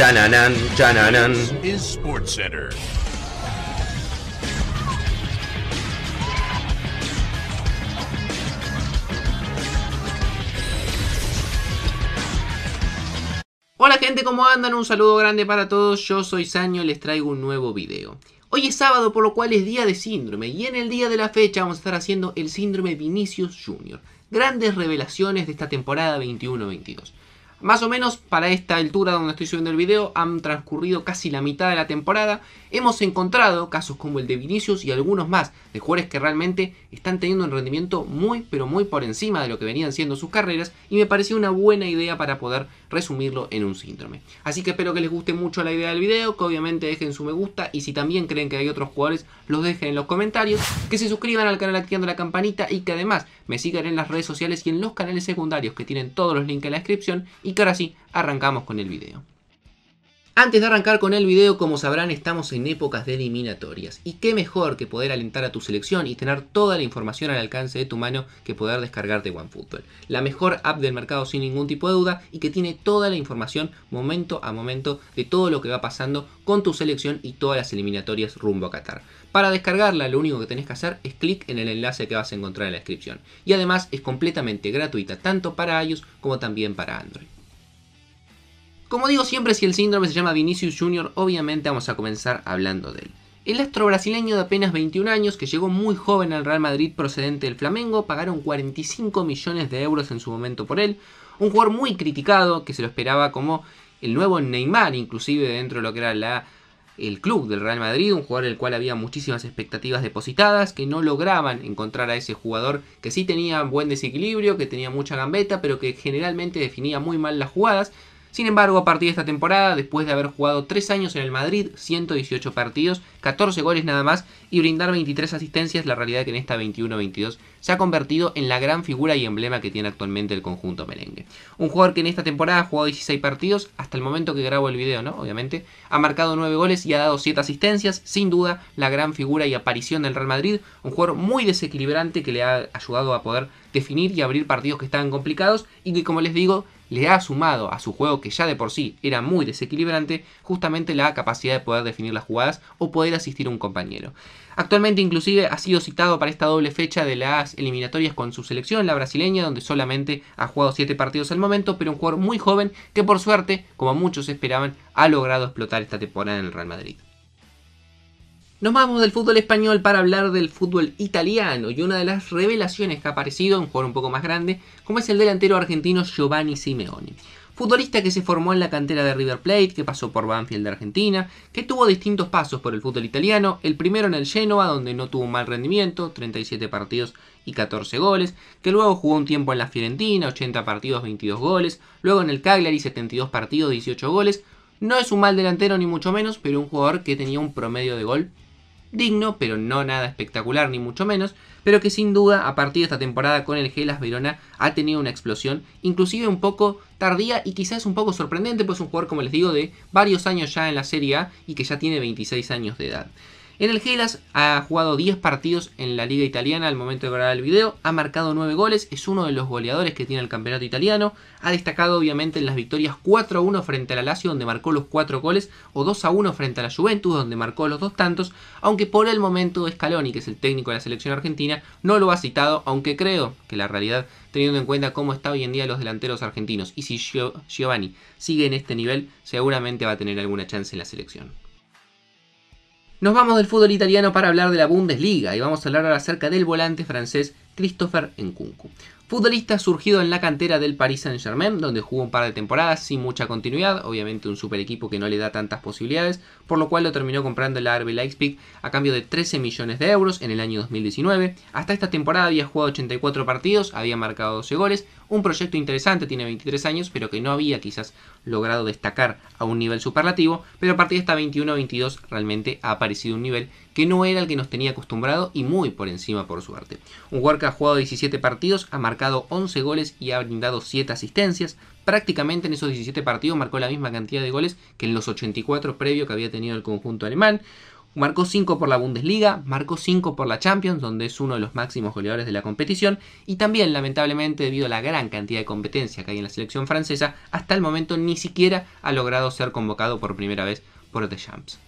Chananan, chananan. Hola gente, ¿cómo andan? Un saludo grande para todos, yo soy Saño y les traigo un nuevo video. Hoy es sábado, por lo cual es día de síndrome, y en el día de la fecha vamos a estar haciendo el síndrome Vinicius Jr. Grandes revelaciones de esta temporada 21-22. Más o menos para esta altura donde estoy subiendo el video han transcurrido casi la mitad de la temporada. Hemos encontrado casos como el de Vinicius y algunos más de jugadores que realmente están teniendo un rendimiento muy pero muy por encima de lo que venían siendo sus carreras y me pareció una buena idea para poder resumirlo en un síndrome. Así que espero que les guste mucho la idea del video, que obviamente dejen su me gusta y si también creen que hay otros jugadores los dejen en los comentarios, que se suscriban al canal activando la campanita y que además me sigan en las redes sociales y en los canales secundarios que tienen todos los links en la descripción y que ahora sí, arrancamos con el video. Antes de arrancar con el video, como sabrán, estamos en épocas de eliminatorias. Y qué mejor que poder alentar a tu selección y tener toda la información al alcance de tu mano que poder descargarte OneFootball. La mejor app del mercado sin ningún tipo de duda y que tiene toda la información momento a momento de todo lo que va pasando con tu selección y todas las eliminatorias rumbo a Qatar. Para descargarla lo único que tenés que hacer es clic en el enlace que vas a encontrar en la descripción. Y además es completamente gratuita tanto para iOS como también para Android. Como digo siempre, si el síndrome se llama Vinicius Jr., obviamente vamos a comenzar hablando de él. El astro brasileño de apenas 21 años, que llegó muy joven al Real Madrid procedente del Flamengo, pagaron 45 millones de euros en su momento por él. Un jugador muy criticado, que se lo esperaba como el nuevo Neymar, inclusive dentro de lo que era la, el club del Real Madrid, un jugador el cual había muchísimas expectativas depositadas, que no lograban encontrar a ese jugador que sí tenía buen desequilibrio, que tenía mucha gambeta, pero que generalmente definía muy mal las jugadas. Sin embargo, a partir de esta temporada, después de haber jugado 3 años en el Madrid, 118 partidos, 14 goles nada más y brindar 23 asistencias, la realidad es que en esta 21-22 se ha convertido en la gran figura y emblema que tiene actualmente el conjunto merengue. Un jugador que en esta temporada ha jugado 16 partidos, hasta el momento que grabo el video, ¿no? Obviamente, ha marcado 9 goles y ha dado 7 asistencias, sin duda la gran figura y aparición del Real Madrid, un jugador muy desequilibrante que le ha ayudado a poder definir y abrir partidos que estaban complicados y que como les digo le ha sumado a su juego que ya de por sí era muy desequilibrante justamente la capacidad de poder definir las jugadas o poder asistir a un compañero. Actualmente inclusive ha sido citado para esta doble fecha de las eliminatorias con su selección, la brasileña, donde solamente ha jugado 7 partidos al momento, pero un jugador muy joven que por suerte, como muchos esperaban, ha logrado explotar esta temporada en el Real Madrid. Nos vamos del fútbol español para hablar del fútbol italiano y una de las revelaciones que ha aparecido un jugador un poco más grande, como es el delantero argentino Giovanni Simeone. Futbolista que se formó en la cantera de River Plate, que pasó por Banfield de Argentina, que tuvo distintos pasos por el fútbol italiano, el primero en el Genoa, donde no tuvo un mal rendimiento, 37 partidos y 14 goles, que luego jugó un tiempo en la Fiorentina, 80 partidos, 22 goles, luego en el Cagliari, 72 partidos, 18 goles, no es un mal delantero ni mucho menos, pero un jugador que tenía un promedio de gol digno, pero no nada espectacular, ni mucho menos, pero que sin duda a partir de esta temporada con el Gelas Verona ha tenido una explosión, inclusive un poco tardía y quizás un poco sorprendente, pues un jugador, como les digo, de varios años ya en la Serie A y que ya tiene 26 años de edad. En el GELAS ha jugado 10 partidos en la liga italiana al momento de grabar el video, ha marcado 9 goles, es uno de los goleadores que tiene el campeonato italiano, ha destacado obviamente en las victorias 4-1 frente a la Lazio donde marcó los 4 goles o 2-1 frente a la Juventus donde marcó los dos tantos, aunque por el momento Scaloni, que es el técnico de la selección argentina, no lo ha citado, aunque creo que la realidad teniendo en cuenta cómo está hoy en día los delanteros argentinos. Y si Giovanni sigue en este nivel, seguramente va a tener alguna chance en la selección. Nos vamos del fútbol italiano para hablar de la Bundesliga y vamos a hablar acerca del volante francés Christopher Nkunku. Futbolista surgido en la cantera del Paris Saint-Germain, donde jugó un par de temporadas sin mucha continuidad, obviamente un super equipo que no le da tantas posibilidades, por lo cual lo terminó comprando el RB Leipzig a cambio de 13 millones de euros en el año 2019. Hasta esta temporada había jugado 84 partidos, había marcado 12 goles, un proyecto interesante, tiene 23 años, pero que no había quizás logrado destacar a un nivel superlativo, pero a partir de esta 21-22 realmente ha aparecido un nivel que no era el que nos tenía acostumbrado y muy por encima por suerte. Un jugador que ha jugado 17 partidos, ha marcado 11 goles y ha brindado 7 asistencias, prácticamente en esos 17 partidos marcó la misma cantidad de goles que en los 84 previos que había tenido el conjunto alemán. Marcó 5 por la Bundesliga, marcó 5 por la Champions, donde es uno de los máximos goleadores de la competición, y también lamentablemente debido a la gran cantidad de competencia que hay en la selección francesa, hasta el momento ni siquiera ha logrado ser convocado por primera vez por The Champs.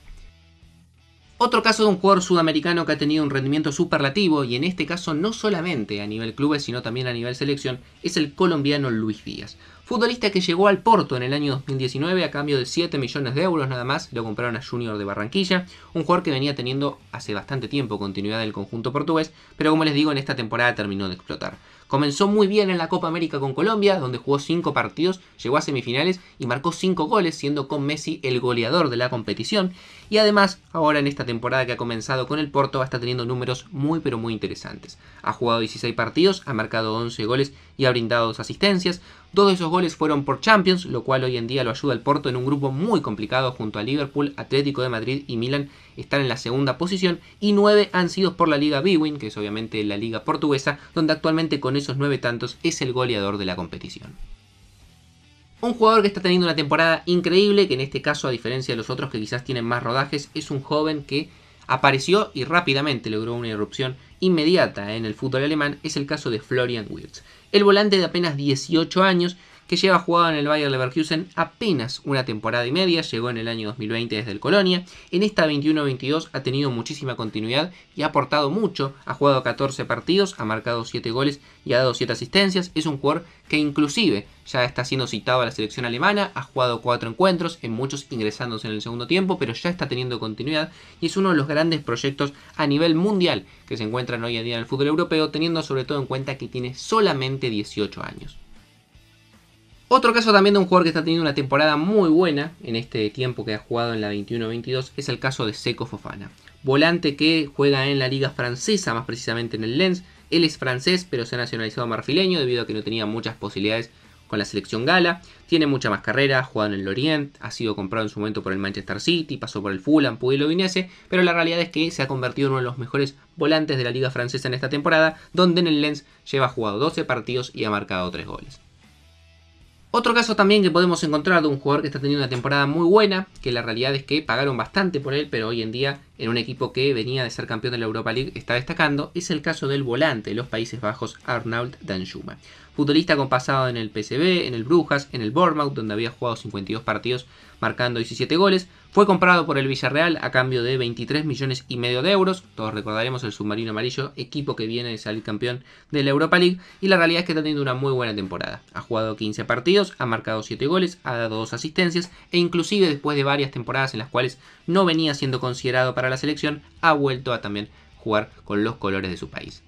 Otro caso de un jugador sudamericano que ha tenido un rendimiento superlativo, y en este caso no solamente a nivel clubes, sino también a nivel selección, es el colombiano Luis Díaz. Futbolista que llegó al Porto en el año 2019 a cambio de 7 millones de euros nada más, lo compraron a Junior de Barranquilla, un jugador que venía teniendo hace bastante tiempo continuidad el conjunto portugués, pero como les digo, en esta temporada terminó de explotar. Comenzó muy bien en la Copa América con Colombia, donde jugó 5 partidos, llegó a semifinales y marcó 5 goles, siendo con Messi el goleador de la competición. Y además, ahora en esta temporada que ha comenzado con el Porto, está teniendo números muy pero muy interesantes. Ha jugado 16 partidos, ha marcado 11 goles y ha brindado 2 asistencias. Dos de esos goles fueron por Champions, lo cual hoy en día lo ayuda al Porto en un grupo muy complicado junto a Liverpool, Atlético de Madrid y Milan están en la segunda posición y nueve han sido por la Liga Bwin, que es obviamente la liga portuguesa, donde actualmente con esos nueve tantos es el goleador de la competición. Un jugador que está teniendo una temporada increíble, que en este caso, a diferencia de los otros que quizás tienen más rodajes, es un joven que apareció y rápidamente logró una irrupción inmediata en el fútbol alemán, es el caso de Florian Wirtz. El volante de apenas 18 años que lleva jugado en el Bayer Leverkusen apenas una temporada y media, llegó en el año 2020 desde el Colonia, en esta 21-22 ha tenido muchísima continuidad y ha aportado mucho, ha jugado 14 partidos, ha marcado 7 goles y ha dado 7 asistencias, es un jugador que inclusive ya está siendo citado a la selección alemana, ha jugado 4 encuentros, en muchos ingresándose en el segundo tiempo, pero ya está teniendo continuidad y es uno de los grandes proyectos a nivel mundial que se encuentran hoy en día en el fútbol europeo, teniendo sobre todo en cuenta que tiene solamente 18 años. Otro caso también de un jugador que está teniendo una temporada muy buena en este tiempo que ha jugado en la 21-22 es el caso de Seco Fofana. Volante que juega en la liga francesa, más precisamente en el Lens. Él es francés, pero se ha nacionalizado marfileño debido a que no tenía muchas posibilidades con la selección gala. Tiene mucha más carrera, ha jugado en el Orient, ha sido comprado en su momento por el Manchester City, pasó por el Fulham, y Vinese, pero la realidad es que se ha convertido en uno de los mejores volantes de la liga francesa en esta temporada, donde en el Lens lleva jugado 12 partidos y ha marcado 3 goles. Otro caso también que podemos encontrar de un jugador que está teniendo una temporada muy buena, que la realidad es que pagaron bastante por él, pero hoy en día en un equipo que venía de ser campeón de la Europa League está destacando, es el caso del volante de los Países Bajos, Arnold Danjuma. Futbolista con pasado en el PSV, en el Brujas, en el Bournemouth, donde había jugado 52 partidos marcando 17 goles, fue comprado por el Villarreal a cambio de 23 millones y medio de euros. Todos recordaremos el submarino amarillo, equipo que viene de salir campeón de la Europa League. Y la realidad es que está teniendo una muy buena temporada. Ha jugado 15 partidos, ha marcado 7 goles, ha dado 2 asistencias e inclusive después de varias temporadas en las cuales no venía siendo considerado para la selección, ha vuelto a también jugar con los colores de su país.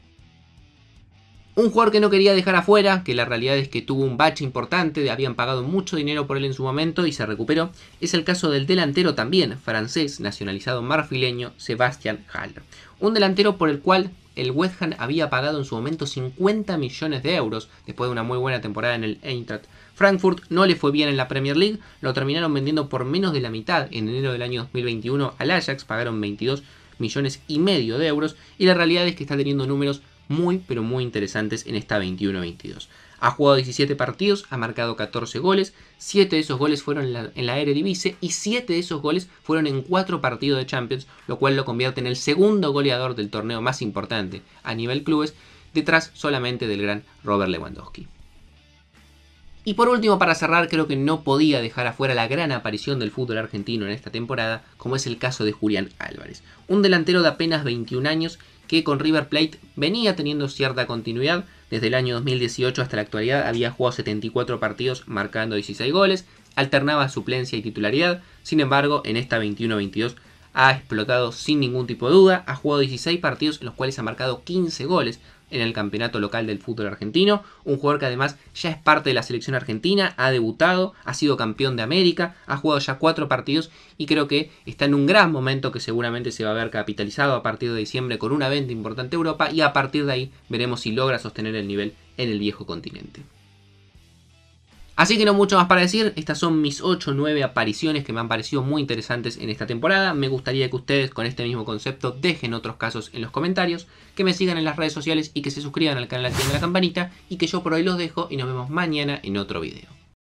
Un jugador que no quería dejar afuera, que la realidad es que tuvo un bache importante, habían pagado mucho dinero por él en su momento y se recuperó, es el caso del delantero también francés, nacionalizado marfileño, Sebastian Haller. Un delantero por el cual el West Ham había pagado en su momento 50 millones de euros después de una muy buena temporada en el Eintracht. Frankfurt no le fue bien en la Premier League, lo terminaron vendiendo por menos de la mitad en enero del año 2021 al Ajax, pagaron 22 millones y medio de euros y la realidad es que está teniendo números muy pero muy interesantes en esta 21-22. Ha jugado 17 partidos, ha marcado 14 goles, 7 de esos goles fueron en la, Eredivisie y 7 de esos goles fueron en 4 partidos de Champions, lo cual lo convierte en el segundo goleador del torneo más importante a nivel clubes, detrás solamente del gran Robert Lewandowski. Y por último, para cerrar, creo que no podía dejar afuera la gran aparición del fútbol argentino en esta temporada, como es el caso de Julián Álvarez, un delantero de apenas 21 años que con River Plate venía teniendo cierta continuidad. Desde el año 2018 hasta la actualidad había jugado 74 partidos marcando 16 goles, alternaba suplencia y titularidad, sin embargo en esta 21-22 ha explotado sin ningún tipo de duda, ha jugado 16 partidos en los cuales ha marcado 15 goles, en el campeonato local del fútbol argentino. Un jugador que además ya es parte de la selección argentina, ha debutado, ha sido campeón de América, ha jugado ya cuatro partidos y creo que está en un gran momento que seguramente se va a ver capitalizado a partir de diciembre con una venta importante a Europa y a partir de ahí veremos si logra sostener el nivel en el viejo continente. Así que no mucho más para decir, estas son mis 8 o 9 apariciones que me han parecido muy interesantes en esta temporada. Me gustaría que ustedes con este mismo concepto dejen otros casos en los comentarios, que me sigan en las redes sociales y que se suscriban al canal activen la campanita y que yo por hoy los dejo y nos vemos mañana en otro video.